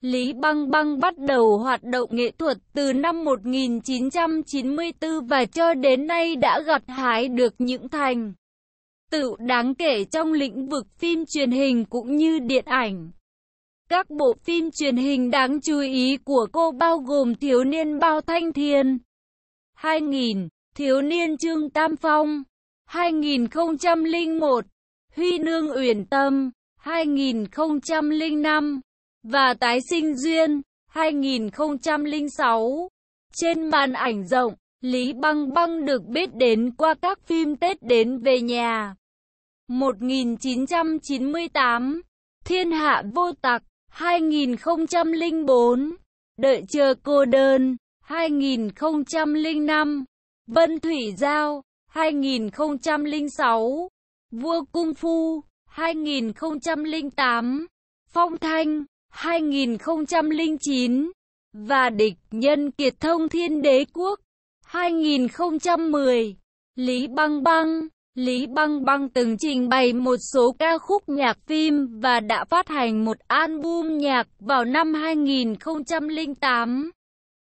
Lý Băng Băng bắt đầu hoạt động nghệ thuật từ năm 1994 và cho đến nay đã gặt hái được những thành tựu đáng kể trong lĩnh vực phim truyền hình cũng như điện ảnh. Các bộ phim truyền hình đáng chú ý của cô bao gồm Thiếu niên Bao Thanh Thiên, 2000, Thiếu niên Trương Tam Phong, 2001, Huy Nương Uyển Tâm, 2005 và tái sinh duyên 2006. Trên màn ảnh rộng, Lý Băng Băng được biết đến qua các phim Tết đến về nhà. 1998, Thiên hạ vô tặc, 2004, Đợi chờ cô đơn, 2005, Vân Thủy Giao, 2006, Vua Cung Phu, 2008, Phong Thanh, 2009 và địch nhân kiệt thông thiên đế quốc 2010. Lý Băng Băng Lý Băng Băng từng trình bày một số ca khúc nhạc phim và đã phát hành một album nhạc vào năm 2008.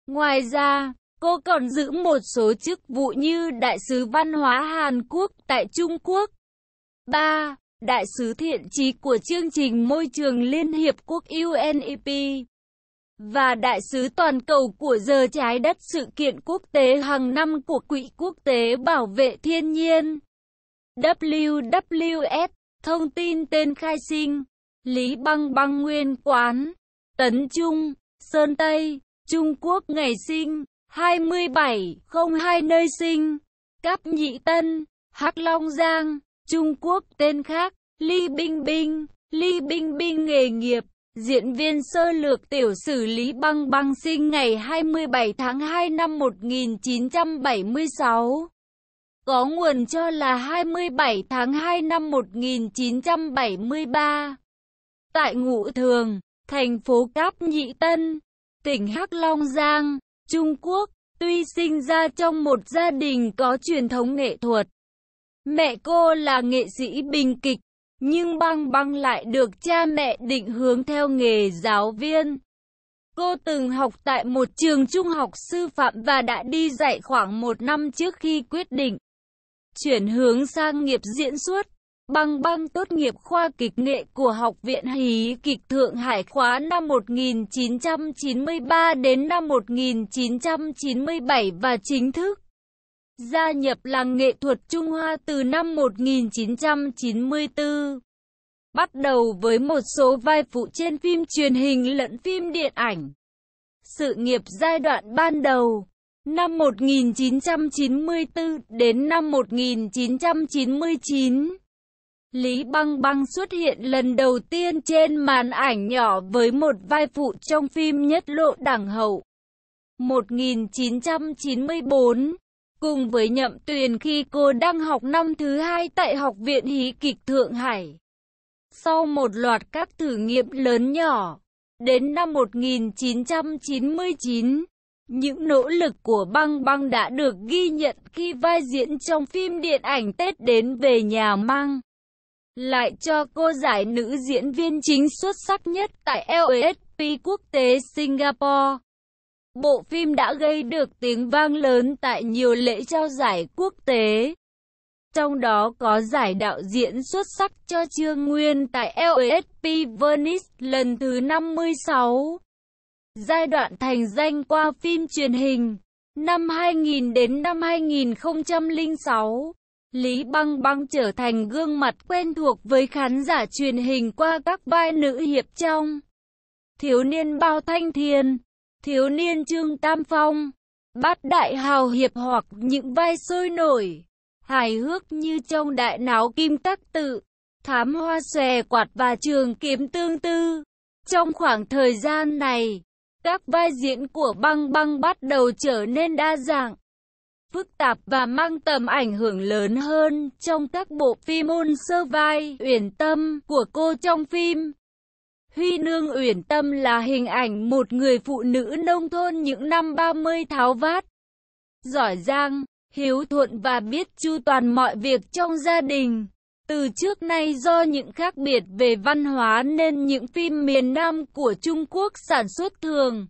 Ngoài ra, cô còn giữ một số chức vụ như Đại sứ Văn hóa Hàn Quốc tại Trung Quốc. 3 đại sứ thiện trí của chương trình Môi trường Liên Hiệp Quốc UNEP và đại sứ toàn cầu của giờ trái đất sự kiện quốc tế hàng năm của Quỹ Quốc tế Bảo vệ Thiên nhiên WWF, thông tin tên khai sinh, Lý Băng Băng Nguyên Quán, Tấn Trung, Sơn Tây, Trung Quốc ngày sinh, 27, 02 nơi sinh, Cáp Nhị Tân, Hắc Long Giang. Trung Quốc tên khác, Ly Binh Binh, Ly Binh Binh nghề nghiệp, diễn viên sơ lược tiểu sử Lý Băng Băng sinh ngày 27 tháng 2 năm 1976. Có nguồn cho là 27 tháng 2 năm 1973. Tại Ngũ Thường, thành phố Cáp Nhị Tân, tỉnh Hắc Long Giang, Trung Quốc, tuy sinh ra trong một gia đình có truyền thống nghệ thuật, Mẹ cô là nghệ sĩ bình kịch, nhưng băng băng lại được cha mẹ định hướng theo nghề giáo viên. Cô từng học tại một trường trung học sư phạm và đã đi dạy khoảng một năm trước khi quyết định chuyển hướng sang nghiệp diễn xuất. Băng băng tốt nghiệp khoa kịch nghệ của Học viện Hí kịch Thượng Hải khóa năm 1993 đến năm 1997 và chính thức gia nhập làng nghệ thuật Trung Hoa từ năm 1994. Bắt đầu với một số vai phụ trên phim truyền hình lẫn phim điện ảnh. Sự nghiệp giai đoạn ban đầu Năm 1994 đến năm 1999 Lý Băng Băng xuất hiện lần đầu tiên trên màn ảnh nhỏ với một vai phụ trong phim Nhất Lộ Đảng Hậu 1994 Cùng với Nhậm Tuyền khi cô đang học năm thứ hai tại Học viện Hí kịch Thượng Hải. Sau một loạt các thử nghiệm lớn nhỏ, đến năm 1999, những nỗ lực của băng băng đã được ghi nhận khi vai diễn trong phim điện ảnh Tết đến về nhà mang. Lại cho cô giải nữ diễn viên chính xuất sắc nhất tại LSP quốc tế Singapore. Bộ phim đã gây được tiếng vang lớn tại nhiều lễ trao giải quốc tế. Trong đó có giải đạo diễn xuất sắc cho Trương Nguyên tại LSP Venice lần thứ 56. Giai đoạn thành danh qua phim truyền hình năm 2000 đến năm 2006. Lý Băng Băng trở thành gương mặt quen thuộc với khán giả truyền hình qua các vai nữ hiệp trong Thiếu niên Bao Thanh Thiên, thiếu niên Trương Tam Phong, bát đại hào hiệp hoặc những vai sôi nổi, hài hước như trong đại náo kim tắc tự, thám hoa xòe quạt và trường kiếm tương tư. Trong khoảng thời gian này, các vai diễn của băng băng bắt đầu trở nên đa dạng, phức tạp và mang tầm ảnh hưởng lớn hơn trong các bộ phim ôn sơ vai uyển tâm của cô trong phim. Huy Nương Uyển Tâm là hình ảnh một người phụ nữ nông thôn những năm 30 tháo vát, giỏi giang, hiếu thuận và biết chu toàn mọi việc trong gia đình. Từ trước nay do những khác biệt về văn hóa nên những phim miền Nam của Trung Quốc sản xuất thường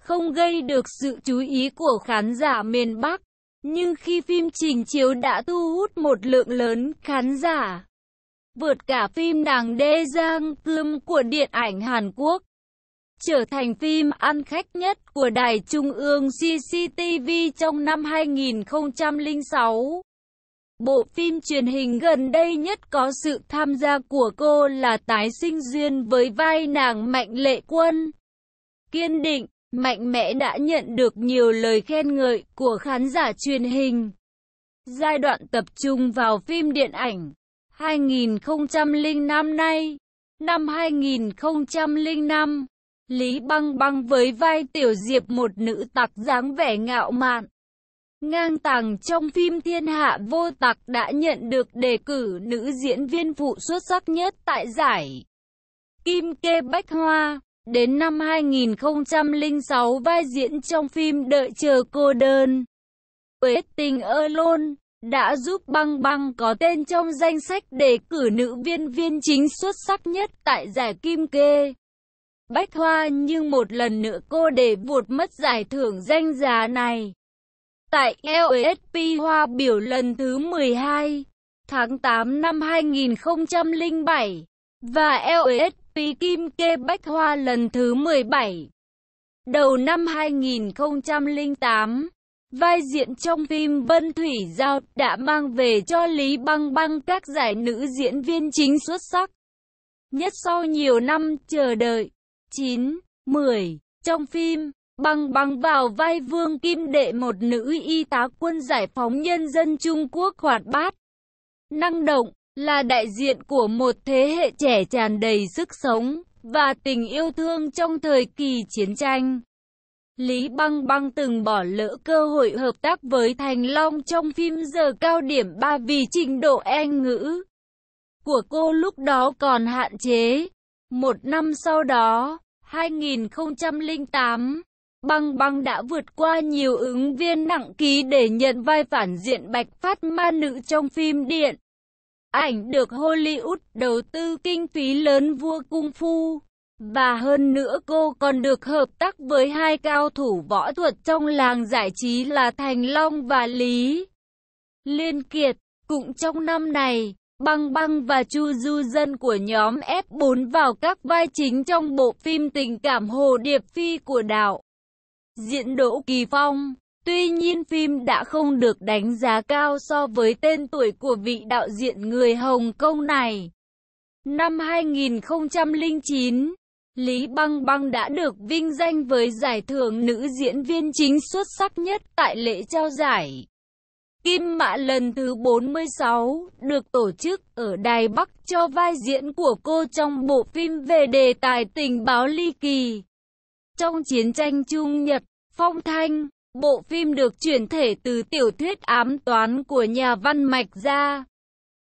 không gây được sự chú ý của khán giả miền Bắc. Nhưng khi phim trình chiếu đã thu hút một lượng lớn khán giả, vượt cả phim nàng Đê Giang Plum của điện ảnh Hàn Quốc, trở thành phim ăn khách nhất của Đài Trung ương CCTV trong năm 2006. Bộ phim truyền hình gần đây nhất có sự tham gia của cô là Tái sinh duyên với vai nàng Mạnh Lệ Quân. Kiên định, mạnh mẽ đã nhận được nhiều lời khen ngợi của khán giả truyền hình. Giai đoạn tập trung vào phim điện ảnh 2005 nay, năm 2005, Lý Băng Băng với vai Tiểu Diệp một nữ tặc dáng vẻ ngạo mạn. Ngang tàng trong phim Thiên Hạ Vô Tặc đã nhận được đề cử nữ diễn viên phụ xuất sắc nhất tại giải Kim Kê Bách Hoa. Đến năm 2006 vai diễn trong phim Đợi chờ cô đơn. tình Waiting Alone đã giúp Băng Băng có tên trong danh sách đề cử nữ viên viên chính xuất sắc nhất tại giải Kim Kê. Bách Hoa nhưng một lần nữa cô để vụt mất giải thưởng danh giá này. Tại LSP Hoa biểu lần thứ 12, tháng 8 năm 2007, và LSP Kim Kê Bách Hoa lần thứ 17, đầu năm 2008. Vai diễn trong phim Vân Thủy Giao đã mang về cho Lý Băng Băng các giải nữ diễn viên chính xuất sắc. Nhất sau nhiều năm chờ đợi, 9, 10, trong phim, Băng Băng vào vai Vương Kim Đệ một nữ y tá quân giải phóng nhân dân Trung Quốc hoạt bát. Năng động, là đại diện của một thế hệ trẻ tràn đầy sức sống và tình yêu thương trong thời kỳ chiến tranh. Lý Băng Băng từng bỏ lỡ cơ hội hợp tác với Thành Long trong phim Giờ Cao Điểm 3 vì trình độ Anh e ngữ của cô lúc đó còn hạn chế. Một năm sau đó, 2008, Băng Băng đã vượt qua nhiều ứng viên nặng ký để nhận vai phản diện Bạch Phát Ma Nữ trong phim Điện. Ảnh được Hollywood đầu tư kinh phí lớn vua Cung Phu. Và hơn nữa cô còn được hợp tác với hai cao thủ võ thuật trong làng giải trí là Thành Long và Lý Liên Kiệt. Cũng trong năm này, Băng Băng và Chu Du Dân của nhóm F4 vào các vai chính trong bộ phim tình cảm Hồ Điệp Phi của đạo diễn Đỗ Kỳ Phong. Tuy nhiên phim đã không được đánh giá cao so với tên tuổi của vị đạo diễn người Hồng Kông này. Năm 2009 Lý Băng Băng đã được vinh danh với giải thưởng nữ diễn viên chính xuất sắc nhất tại lễ trao giải. Kim Mạ lần thứ 46 được tổ chức ở Đài Bắc cho vai diễn của cô trong bộ phim về đề tài tình báo ly kỳ. Trong chiến tranh Trung Nhật, Phong Thanh, bộ phim được chuyển thể từ tiểu thuyết ám toán của nhà văn Mạch Gia.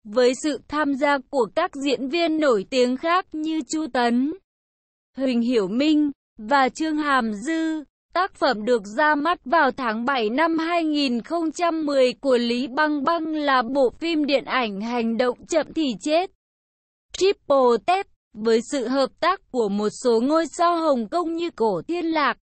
Với sự tham gia của các diễn viên nổi tiếng khác như Chu Tấn, Huỳnh Hiểu Minh và Trương Hàm Dư. Tác phẩm được ra mắt vào tháng 7 năm 2010 của Lý Băng Băng là bộ phim điện ảnh hành động chậm thì chết. Triple Tep với sự hợp tác của một số ngôi sao Hồng Kông như Cổ Thiên Lạc,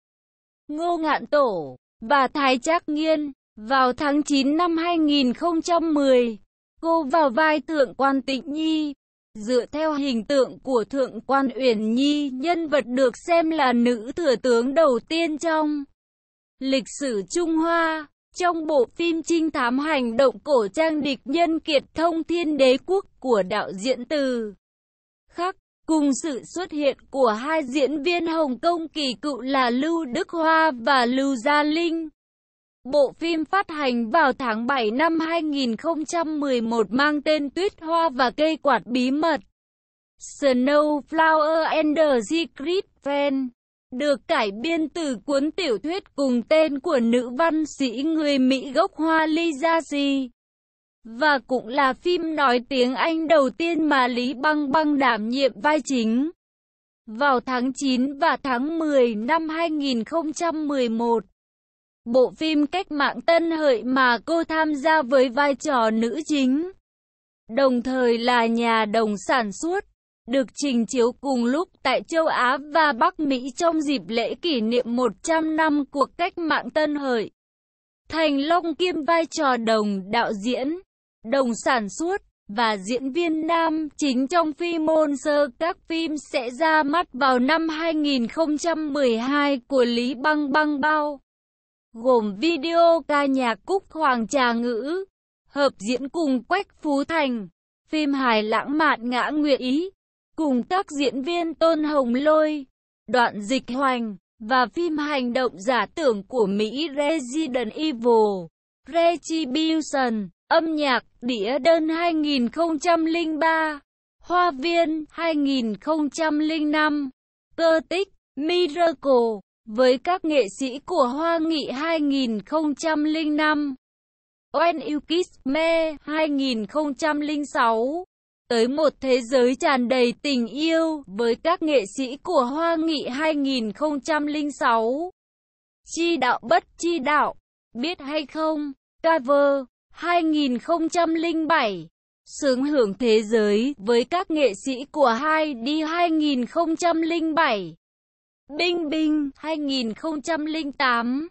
Ngô Ngạn Tổ và Thái Trác Nghiên. Vào tháng 9 năm 2010, cô vào vai tượng quan tịnh nhi Dựa theo hình tượng của Thượng quan Uyển Nhi, nhân vật được xem là nữ thừa tướng đầu tiên trong lịch sử Trung Hoa. Trong bộ phim trinh thám hành động cổ trang địch nhân kiệt thông thiên đế quốc của đạo diễn từ khắc, cùng sự xuất hiện của hai diễn viên Hồng Kông kỳ cựu là Lưu Đức Hoa và Lưu Gia Linh. Bộ phim phát hành vào tháng 7 năm 2011 mang tên Tuyết Hoa và Cây Quạt Bí Mật. Snow Flower and the Secret Fan được cải biên từ cuốn tiểu thuyết cùng tên của nữ văn sĩ người Mỹ gốc Hoa Lisa G. Và cũng là phim nói tiếng Anh đầu tiên mà Lý Băng Băng đảm nhiệm vai chính. Vào tháng 9 và tháng 10 năm 2011, bộ phim cách mạng Tân Hợi mà cô tham gia với vai trò nữ chính. Đồng thời là nhà đồng sản xuất, được trình chiếu cùng lúc tại châu Á và Bắc Mỹ trong dịp lễ kỷ niệm 100 năm cuộc cách mạng Tân Hợi. Thành Long kiêm vai trò đồng đạo diễn, đồng sản xuất và diễn viên nam chính trong phim môn sơ các phim sẽ ra mắt vào năm 2012 của Lý Băng Băng Bao gồm video ca nhạc Cúc Hoàng Trà Ngữ, hợp diễn cùng Quách Phú Thành, phim hài lãng mạn ngã nguyện ý, cùng các diễn viên Tôn Hồng Lôi, Đoạn Dịch Hoành, và phim hành động giả tưởng của Mỹ Resident Evil, Retribution, âm nhạc, đĩa đơn 2003, Hoa viên 2005, Cơ tích, Miracle với các nghệ sĩ của Hoa nghị 2005, When You Kiss Me 2006, tới một thế giới tràn đầy tình yêu với các nghệ sĩ của Hoa nghị 2006. Chi đạo bất chi đạo, biết hay không, cover 2007 sướng hưởng thế giới với các nghệ sĩ của hai đi 2007 Binh Binh 2008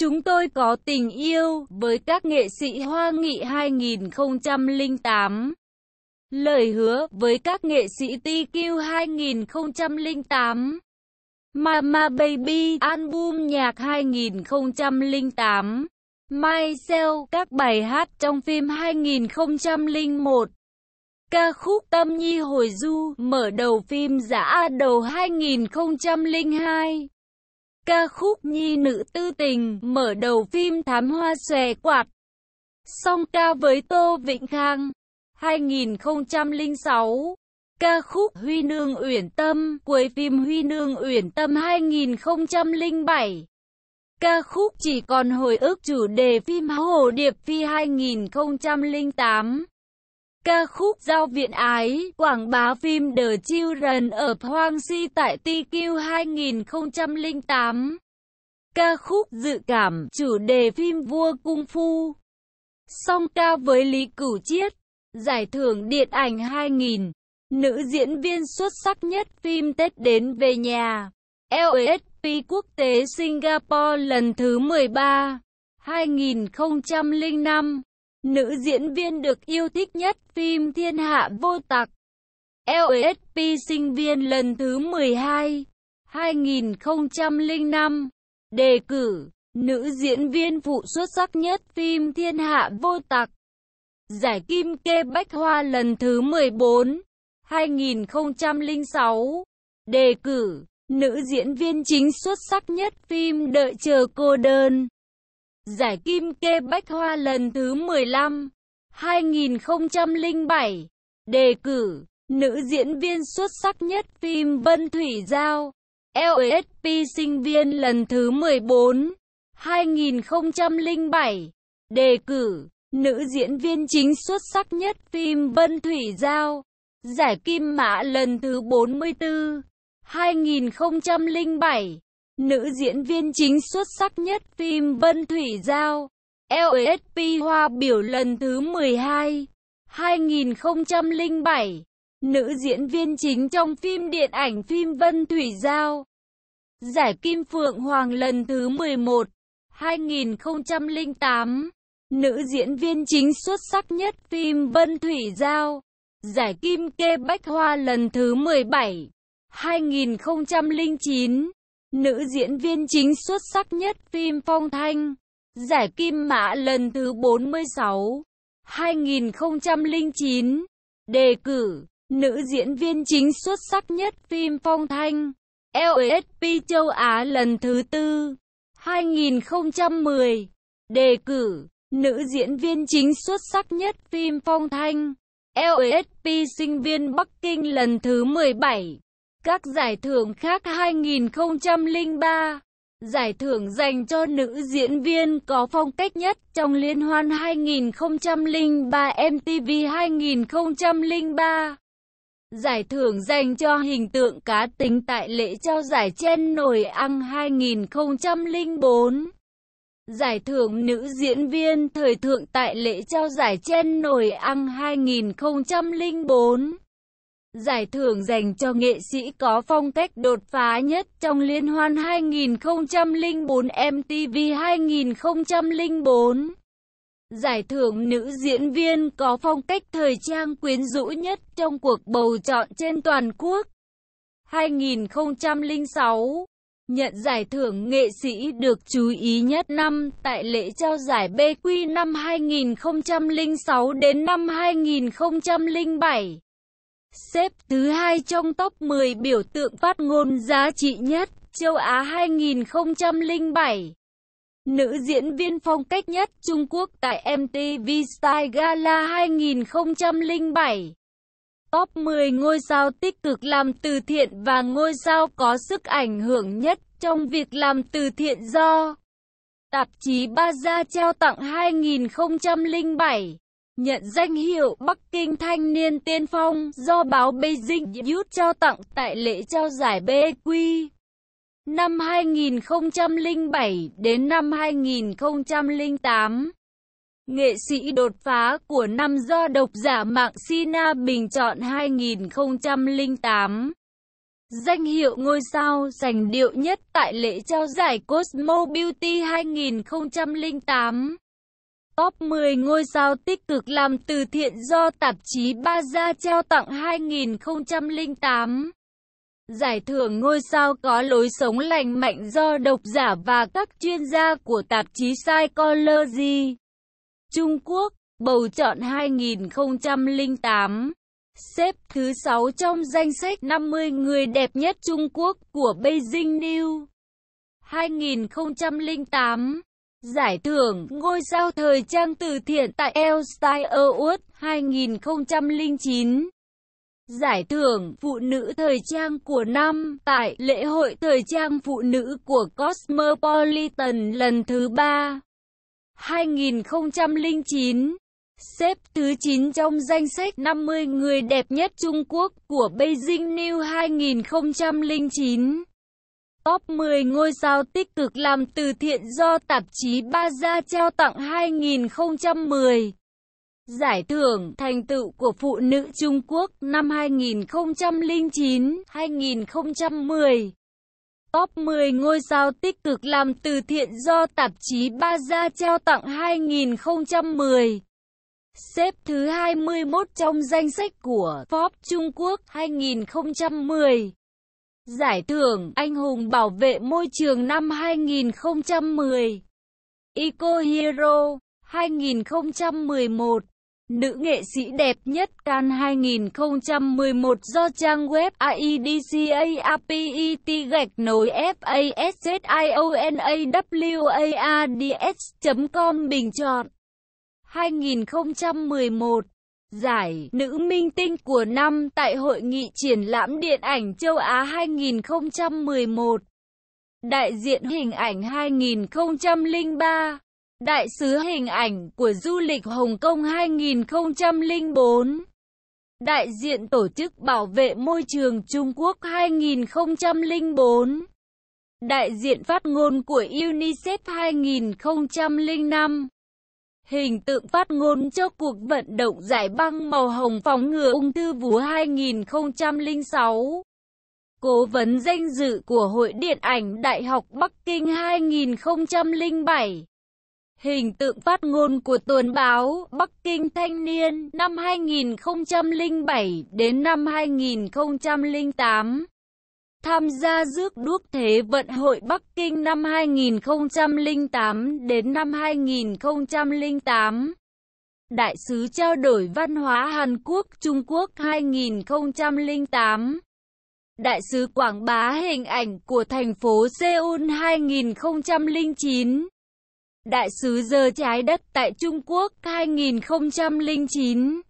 Chúng tôi có tình yêu với các nghệ sĩ Hoa Nghị 2008 Lời hứa với các nghệ sĩ TQ 2008 Mama Baby album nhạc 2008 Myself các bài hát trong phim 2001 Ca khúc Tâm Nhi Hồi Du mở đầu phim Giã đầu 2002. Ca khúc Nhi Nữ Tư Tình mở đầu phim Thám Hoa Xòe Quạt. Song ca với Tô vịnh Khang 2006. Ca khúc Huy Nương Uyển Tâm cuối phim Huy Nương Uyển Tâm 2007. Ca khúc Chỉ còn hồi ức chủ đề phim Hồ Điệp Phi 2008. Ca khúc Giao Viện Ái quảng bá phim The Children ở Hoang Si tại TQ 2008. Ca khúc Dự Cảm chủ đề phim Vua Cung Phu. Song ca với Lý Cửu Chiết, giải thưởng điện ảnh 2000, nữ diễn viên xuất sắc nhất phim Tết đến về nhà. LSP quốc tế Singapore lần thứ 13, 2005 Nữ diễn viên được yêu thích nhất phim Thiên Hạ Vô Tặc LSP sinh viên lần thứ 12 2005 Đề cử Nữ diễn viên phụ xuất sắc nhất phim Thiên Hạ Vô Tặc Giải Kim Kê Bách Hoa lần thứ 14 2006 Đề cử Nữ diễn viên chính xuất sắc nhất phim Đợi chờ cô đơn Giải Kim Kê Bách Hoa lần thứ 15, 2007, đề cử, nữ diễn viên xuất sắc nhất phim Vân Thủy Giao, LSP sinh viên lần thứ 14, 2007, đề cử, nữ diễn viên chính xuất sắc nhất phim Vân Thủy Giao, giải Kim Mã lần thứ 44, 2007. Nữ diễn viên chính xuất sắc nhất phim Vân Thủy Giao, LSP Hoa biểu lần thứ 12, 2007. Nữ diễn viên chính trong phim điện ảnh phim Vân Thủy Giao. Giải Kim Phượng Hoàng lần thứ 11, 2008. Nữ diễn viên chính xuất sắc nhất phim Vân Thủy Giao. Giải Kim Kê Bách Hoa lần thứ 17, 2009. Nữ diễn viên chính xuất sắc nhất phim Phong Thanh, giải Kim Mã lần thứ 46, 2009, đề cử, nữ diễn viên chính xuất sắc nhất phim Phong Thanh, LSP châu Á lần thứ tư, 2010, đề cử, nữ diễn viên chính xuất sắc nhất phim Phong Thanh, LSP sinh viên Bắc Kinh lần thứ 17. Các giải thưởng khác 2003 Giải thưởng dành cho nữ diễn viên có phong cách nhất trong liên hoan 2003 MTV 2003. Giải thưởng dành cho hình tượng cá tính tại lễ trao giải trên nồi ăn 2004. Giải thưởng nữ diễn viên thời thượng tại lễ trao giải trên nồi ăn 2004. Giải thưởng dành cho nghệ sĩ có phong cách đột phá nhất trong liên hoan 2004 MTV 2004. Giải thưởng nữ diễn viên có phong cách thời trang quyến rũ nhất trong cuộc bầu chọn trên toàn quốc. 2006 Nhận giải thưởng nghệ sĩ được chú ý nhất năm tại lễ trao giải BQ năm 2006 đến năm 2007. Xếp thứ hai trong top 10 biểu tượng phát ngôn giá trị nhất, châu Á 2007. Nữ diễn viên phong cách nhất Trung Quốc tại MTV Style Gala 2007. Top 10 ngôi sao tích cực làm từ thiện và ngôi sao có sức ảnh hưởng nhất trong việc làm từ thiện do Tạp chí Baza trao tặng 2007 nhận danh hiệu Bắc Kinh Thanh niên Tiên phong do báo Beijing Youth trao tặng tại lễ trao giải BQ năm 2007 đến năm 2008. Nghệ sĩ đột phá của năm do độc giả mạng Sina bình chọn 2008. Danh hiệu ngôi sao giành điệu nhất tại lễ trao giải Cosmo Beauty 2008. Top 10 ngôi sao tích cực làm từ thiện do tạp chí Baza trao tặng 2008. Giải thưởng ngôi sao có lối sống lành mạnh do độc giả và các chuyên gia của tạp chí Psychology Trung Quốc bầu chọn 2008 xếp thứ 6 trong danh sách 50 người đẹp nhất Trung Quốc của Beijing News 2008 Giải thưởng ngôi sao thời trang từ thiện tại Elle Style Award 2009. Giải thưởng phụ nữ thời trang của năm tại lễ hội thời trang phụ nữ của Cosmopolitan lần thứ ba 2009 xếp thứ 9 trong danh sách 50 người đẹp nhất Trung Quốc của Beijing New 2009. Top 10 ngôi sao tích cực làm từ thiện do tạp chí Baza trao tặng 2010. Giải thưởng thành tựu của phụ nữ Trung Quốc năm 2009-2010. Top 10 ngôi sao tích cực làm từ thiện do tạp chí Baza trao tặng 2010. Xếp thứ 21 trong danh sách của Forbes Trung Quốc 2010. Giải thưởng Anh hùng bảo vệ môi trường năm 2010 Eco Hero 2011 Nữ nghệ sĩ đẹp nhất Can 2011 do trang web AIDCAAPET gạch nối FASSIONAWARDS.com bình chọn 2011 Giải Nữ Minh Tinh của năm tại Hội nghị triển lãm điện ảnh châu Á 2011. Đại diện hình ảnh 2003. Đại sứ hình ảnh của du lịch Hồng Kông 2004. Đại diện Tổ chức Bảo vệ Môi trường Trung Quốc 2004. Đại diện phát ngôn của UNICEF 2005 hình tượng phát ngôn cho cuộc vận động giải băng màu hồng phòng ngừa ung thư vú 2006. Cố vấn danh dự của Hội Điện ảnh Đại học Bắc Kinh 2007. Hình tượng phát ngôn của tuần báo Bắc Kinh Thanh niên năm 2007 đến năm 2008 tham gia rước đuốc Thế vận hội Bắc Kinh năm 2008 đến năm 2008. Đại sứ trao đổi văn hóa Hàn Quốc Trung Quốc 2008. Đại sứ quảng bá hình ảnh của thành phố Seoul 2009. Đại sứ giờ trái đất tại Trung Quốc 2009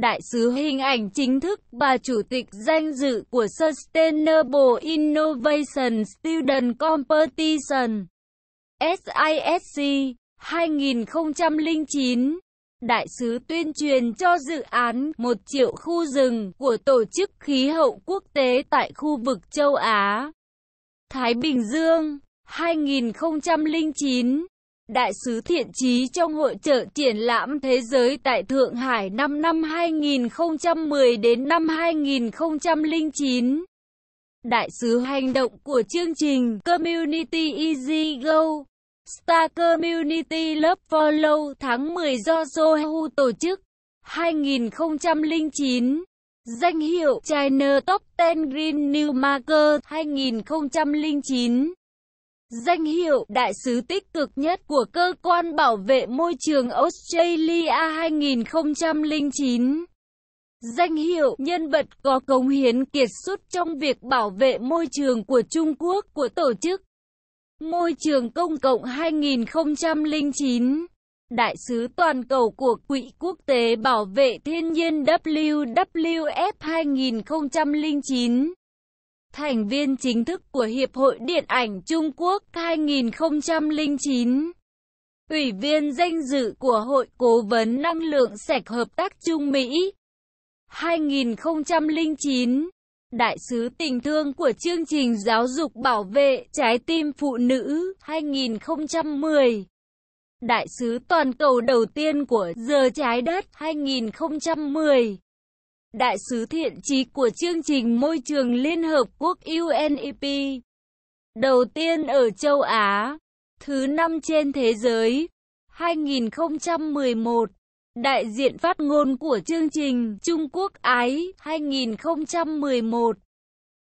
đại sứ hình ảnh chính thức và chủ tịch danh dự của Sustainable Innovation Student Competition SISC 2009. Đại sứ tuyên truyền cho dự án một triệu khu rừng của Tổ chức Khí hậu Quốc tế tại khu vực châu Á. Thái Bình Dương 2009 Đại sứ thiện trí trong hội trợ triển lãm thế giới tại Thượng Hải năm năm 2010 đến năm 2009. Đại sứ hành động của chương trình Community Easy Go Star Community Love Follow tháng 10 do Sohu tổ chức 2009 Danh hiệu China Top 10 Green New Marker 2009 Danh hiệu đại sứ tích cực nhất của cơ quan bảo vệ môi trường Australia 2009. Danh hiệu nhân vật có cống hiến kiệt xuất trong việc bảo vệ môi trường của Trung Quốc của tổ chức Môi trường công cộng 2009. Đại sứ toàn cầu của Quỹ Quốc tế Bảo vệ Thiên nhiên WWF 2009 thành viên chính thức của Hiệp hội Điện ảnh Trung Quốc 2009. Ủy viên danh dự của Hội Cố vấn Năng lượng Sạch Hợp tác Trung Mỹ 2009 Đại sứ tình thương của chương trình giáo dục bảo vệ trái tim phụ nữ 2010 Đại sứ toàn cầu đầu tiên của giờ trái đất 2010 đại sứ thiện trí của chương trình Môi trường Liên Hợp Quốc UNEP, đầu tiên ở châu Á, thứ năm trên thế giới, 2011. Đại diện phát ngôn của chương trình Trung Quốc Ái 2011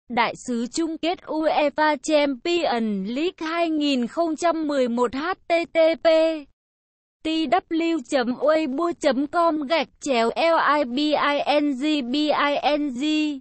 Đại sứ chung kết UEFA Champions League 2011 HTTP tw.weibo.com gạch chéo libingbing